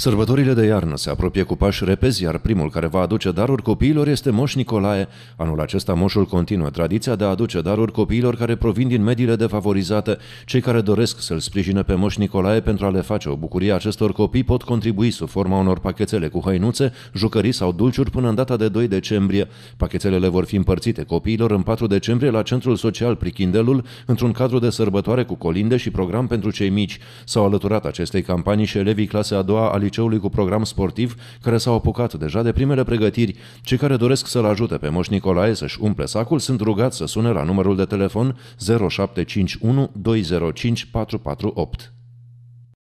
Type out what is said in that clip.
Sărbătorile de iarnă se apropie cu pași repezi, iar primul care va aduce daruri copiilor este Moș Nicolae. Anul acesta moșul continuă tradiția de a aduce daruri copiilor care provin din mediile defavorizate. Cei care doresc să-l sprijine pe Moș Nicolae pentru a le face o bucurie acestor copii pot contribui sub forma unor pachetele cu hăinuțe, jucării sau dulciuri până în data de 2 decembrie. Pachetelele vor fi împărțite copiilor în 4 decembrie la Centrul Social Prichindelul, într-un cadru de sărbătoare cu colinde și program pentru cei mici. S-au alăturat acestei campanii și elevii clase a doua ali liceului cu program sportiv care s-au apucat deja de primele pregătiri. Cei care doresc să-l ajute pe Moș Nicolae să-și umple sacul sunt rugați să sune la numărul de telefon 0751 205 448.